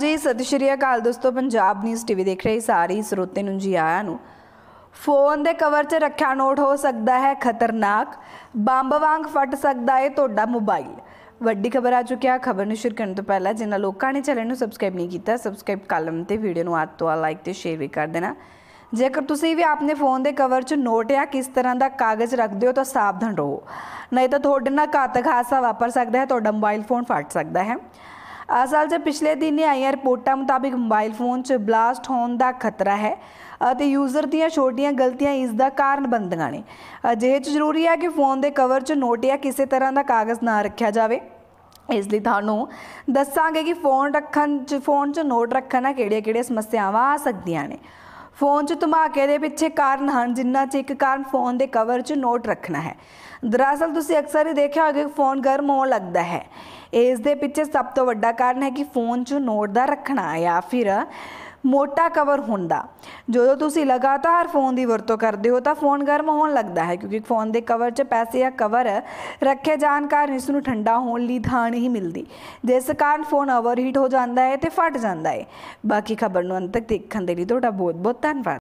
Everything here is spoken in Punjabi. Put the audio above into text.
ਜੀ ਸਤਿ ਸ਼੍ਰੀ ਅਕਾਲ ਦੋਸਤੋ ਪੰਜਾਬ ਨਿਊਜ਼ ਟੀਵੀ ਦੇਖ ਰਹੇ ਸਾਰੇ ਸਰੋਤੇ ਨੂੰ ਜੀ ਆਇਆਂ ਨੂੰ ਫੋਨ ਦੇ ਕਵਰ 'ਚ ਰੱਖਿਆ ਨੋਟ ਹੋ ਸਕਦਾ ਹੈ ਖਤਰਨਾਕ ਬੰਬ ਵਾਂਗ ਫਟ ਸਕਦਾ ਹੈ ਤੁਹਾਡਾ ਮੋਬਾਈਲ ਵੱਡੀ ਖਬਰ ਆ ਚੁੱਕਿਆ ਖਬਰ ਨੂੰ ਸ਼ੁਰੂ ਕਰਨ ਤੋਂ ਪਹਿਲਾਂ ਜਿਨ੍ਹਾਂ ਲੋਕਾਂ ਨੇ ਚੈਨਲ ਨੂੰ ਸਬਸਕ੍ਰਾਈਬ ਨਹੀਂ ਕੀਤਾ ਸਬਸਕ੍ਰਾਈਬ ਕਾਲਮ ਤੇ ਵੀਡੀਓ ਨੂੰ ਆਤ ਤੋਂ ਲਾਈਕ ਤੇ ਸ਼ੇਅਰ ਵੀ ਕਰ ਦੇਣਾ ਜੇਕਰ ਤੁਸੀਂ ਵੀ ਆਪਣੇ ਫੋਨ ਦੇ ਕਵਰ 'ਚ ਨੋਟ ਆ ਕਿਸ ਤਰ੍ਹਾਂ ਦਾ ਕਾਗਜ਼ ਰੱਖਦੇ ਹੋ ਤਾਂ ਸਾਵਧਾਨ ਰਹੋ ਨਹੀਂ ਤਾਂ ਤੁਹਾਡੇ ਨਾਲ ਘਾਤਕ ਹਾਦਸਾ ਵਾਪਰ ਸਕਦਾ ਹੈ ਤੁਹਾਡਾ ਮੋਬਾਈਲ ਫੋਨ ਫਟ ਸਕਦਾ ਹੈ ਅਸਲ 'ਚ ਪਿਛਲੇ ਦਿਨ ਆਈਆਂ ਰਿਪੋਰਟਾਂ ਮੁਤਾਬਿਕ ਮੋਬਾਈਲ ਫੋਨ 'ਚ ਬਲਾਸਟ ਹੋਣ ਦਾ ਖਤਰਾ ਹੈ ਅਤੇ ਯੂਜ਼ਰ ਦੀਆਂ ਛੋਟੀਆਂ ਗਲਤੀਆਂ ਇਸ ਦਾ ਕਾਰਨ ਬਣਦੀਆਂ ਨੇ ਅਜਿਹੇ 'ਚ ਜ਼ਰੂਰੀ ਹੈ ਕਿ ਫੋਨ ਦੇ ਕਵਰ 'ਚ ਨੋਟ ਜਾਂ ਕਿਸੇ ਤਰ੍ਹਾਂ ਦਾ ਕਾਗਜ਼ ਨਾ ਰੱਖਿਆ ਜਾਵੇ ਇਸ ਲਈ ਤੁਹਾਨੂੰ ਦੱਸਾਂਗੇ ਕਿ ਫੋਨ ਰੱਖਣ 'ਚ ਫੋਨ 'ਚ ਨੋਟ ਰੱਖਣਾ ਕਿਹੜੀਆਂ-ਕਿਹੜੀਆਂ ਸਮੱਸਿਆਵਾਂ ਆ ਸਕਦੀਆਂ ਨੇ ਫੋਨ 'ਚ ਧਮਾਕੇ ਦੇ ਪਿੱਛੇ ਕਾਰਨ ਹਨ ਜਿੰਨਾ 'ਚ ਇੱਕ ਕਾਰਨ ਫੋਨ ਦੇ ਕਵਰ 'ਚ ਨੋਟ ਰੱਖਣਾ ਹੈ ਦਰਅਸਲ ਤੁਸੀਂ ਅਕਸਰ ਹੀ ਦੇਖਿਆ ਹੋਵੇਗਾ ਕਿ ਫੋਨ ਗਰਮ ਹੋਣ ਲੱਗਦਾ ਹੈ ਇਸ ਦੇ ਪਿੱਛੇ ਸਭ ਤੋਂ ਵੱਡਾ ਕਾਰਨ ਹੈ ਕਿ ਫੋਨ 'ਚ ਨੋਟ ਦਾ ਰੱਖਣਾ ਜਾਂ ਫਿਰ ਮੋਟਾ ਕਵਰ ਹੁੰਦਾ ਜਦੋਂ ਤੁਸੀਂ ਲਗਾਤਾਰ ਫੋਨ ਦੀ ਵਰਤੋਂ ਕਰਦੇ ਹੋ ਤਾਂ ਫੋਨ ਗਰਮ ਹੋਣ ਲੱਗਦਾ ਹੈ ਕਿਉਂਕਿ ਫੋਨ ਦੇ ਕਵਰ 'ਚ ਪੈਸੇ ਜਾਂ ਕਵਰ ਰੱਖੇ ਜਾਣ ਕਾਰਨ ਇਸ ਨੂੰ ਠੰਡਾ ਹੋਣ ਲਈ ਥਾਂ ਨਹੀਂ ਮਿਲਦੀ ਜਿਸ ਕਾਰਨ ਫੋਨ ਓਵਰਹੀਟ ਹੋ ਜਾਂਦਾ ਹੈ ਤੇ ਫਟ ਜਾਂਦਾ ਹੈ ਬਾਕੀ ਖਬਰ ਨੂੰ ਅੰਤ ਤੱਕ ਦੇਖਣ ਦੇ ਲਈ ਤੁਹਾਡਾ ਬਹੁਤ ਬਹੁਤ ਧੰਨਵਾਦ